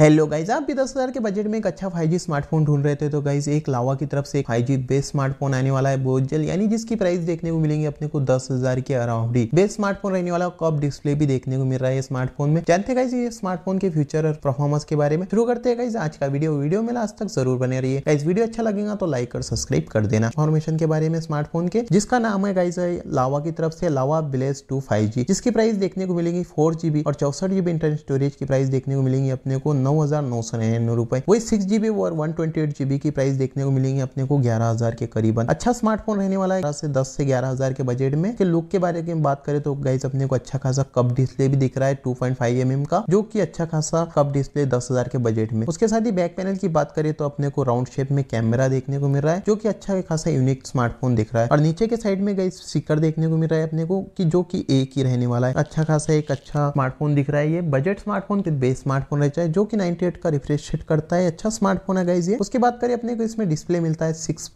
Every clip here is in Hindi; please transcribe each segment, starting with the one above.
हेलो गाइज आप भी दस हज़ार के बजट में एक अच्छा जी स्मार्टफोन ढूंढ रहे थे तो गाइज एक लावा की तरफ से एक फाइव जी बेस्ट स्मार्टफोन आने वाला है बहुत जल्द यानी जिसकी प्राइस देखने को मिलेंगे अपने को दस हज़ार के अराउंड ही बेस्ट स्मार्टफोन रहने वाला कब डिस्प्ले भी देखने को मिल रहा है स्मार्टफोन में जानते गाइज ये स्मार्टफोन के फ्यूचर और परफॉर्मेंस के बारे में शुरू करते हैं गाइज आज का वीडियो वीडियो में लास्ट तक जरूर बने रही है गाइज वीडियो अच्छा लगेगा तो लाइक और सब्सक्राइब कर देना इन्फॉर्मेशन के बारे में स्मार्टफोन के जिसका नाम है गाइज लावा की तरफ से लावा ब्लेस टू फाइव जिसकी प्राइस देखने को मिलेगी फोर और चौसठ इंटरनेट स्टोरेज की प्राइस देखने को मिलेंगी अपने को नौ हज़ार नौ सौ रुपए वही सिक्स जीबी और वन ट्वेंटी एट जीबी की प्राइस देखने को मिलेंगे अपने को ग्यारह हजार के करीबन अच्छा स्मार्टफोन रहने वाला है से दस से ग्यारह हजार के बजट में के लुक के बारे में बात करें तो गाइस अपने को अच्छा खासा कप डिस्प्ले भी दिख रहा है टू पॉइंट फाइव एम का जो की अच्छा खासा कप डिस्प्ले दस हजार के बजट में उसके साथ ही बैक पैनल की बात करें तो अपने को राउंड शेप में कैमरा देखने को मिल रहा है जो की अच्छा खासा यूनिक स्मार्टफोन दिख रहा है और नीचे के साइड में गई स्पीकर देखने को मिल रहा है अपने को की जो की एक ही रहने वाला है अच्छा खासा एक अच्छा स्मार्टफोन दिख रहा है ये बजट स्मार्टफोन बेस स्मार्टफोन रहता है जो कि 98 का रिफ्रेश रेट करता है अच्छा स्मार्टफोन है गाइज ये उसके बाद करें अपने को इसमें डिस्प्ले मिलता है सिक्स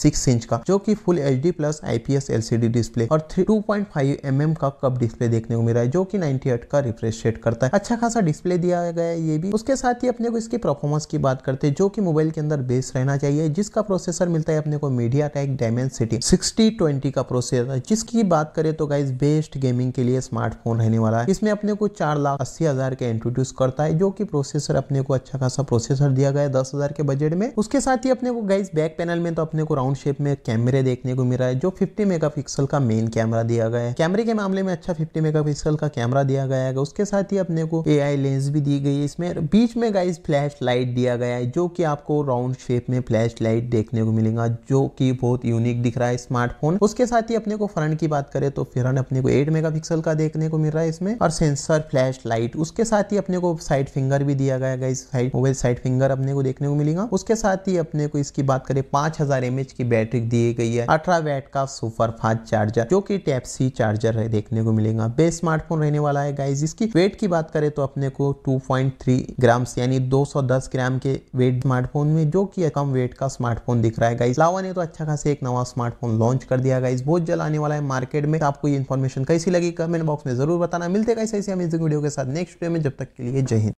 सिक्स इंच का जो की full H D plus IPS LCD display और टू पॉइंट mm का कप डिस्प्ले देखने को मिला है जो कि 98 का रिफ्रेश रेट करता है अच्छा खासा डिस्प्ले दिया गया है ये भी उसके साथ ही अपने को इसकी परफॉर्मेंस की बात करते हैं जो की मोबाइल के अंदर बेस रहना चाहिए जिसका प्रोसेसर मिलता है अपने को MediaTek city sixty twenty का प्रोसेसर जिसकी बात करें तो गाइज बेस्ट गेमिंग के लिए स्मार्टफोन रहने वाला है इसमें अपने को चार लाख अस्सी हजार का इंट्रोड्यूस करता है जो की प्रोसेस प्रोसेसर अपने को अच्छा खासा प्रोसेसर दिया गया है दस हजार के बजट में उसके साथ ही अपने को गाइस बैक पैनल में तो अपने को राउंड शेप में कैमरे देखने को मिला है जो फिफ्टी मेगा का मेन कैमरा दिया गया है कैमरे के मामले में अच्छा फिफ्टी मेगा का कैमरा दिया गया है उसके साथ ही अपने को ए लेंस भी दी गई है इसमें बीच में गाइस फ्लैश लाइट दिया गया है जो की आपको राउंड शेप में फ्लैश लाइट देखने को मिलेगा जो की बहुत यूनिक दिख रहा है स्मार्टफोन उसके साथ ही अपने को फ्रंट की बात करें तो फ्रंट अपने को एट मेगा का देखने को मिल रहा है इसमें और सेंसर फ्लैश लाइट उसके साथ ही अपने को साइड फिंगर भी दिया गया है साइड मोबाइल साइड फिंगर अपने को देखने को मिलेगा उसके साथ ही अपने को इसकी बात करें पांच हजार की बैटरी दी गई है अठारह वैट का सुपर फास्ट चार्जर जो की टैप सी चार्जर है देखने को मिलेगा बेस्ट स्मार्टफोन रहने वाला है गाइज इसकी वेट की बात करें तो अपने को 2.3 ग्राम यानी 210 ग्राम के वेट स्मार्टफोन में जो की कम वेट का स्मार्टफोन दिख रहा है गाइज लावा ने तो अच्छा खास एक नवा स्मार्टफोन लॉन्च कर दिया गाइज बहुत जल्द आने वाला है मार्केट में आपको ये इन्फॉर्मेशन कैसी लगी कमेंट बॉक्स में जरूर बताना मिलते कैसे ऐसे हम इस वीडियो के साथ नेक्स्ट वीडियो में जब तक के लिए जय हिंद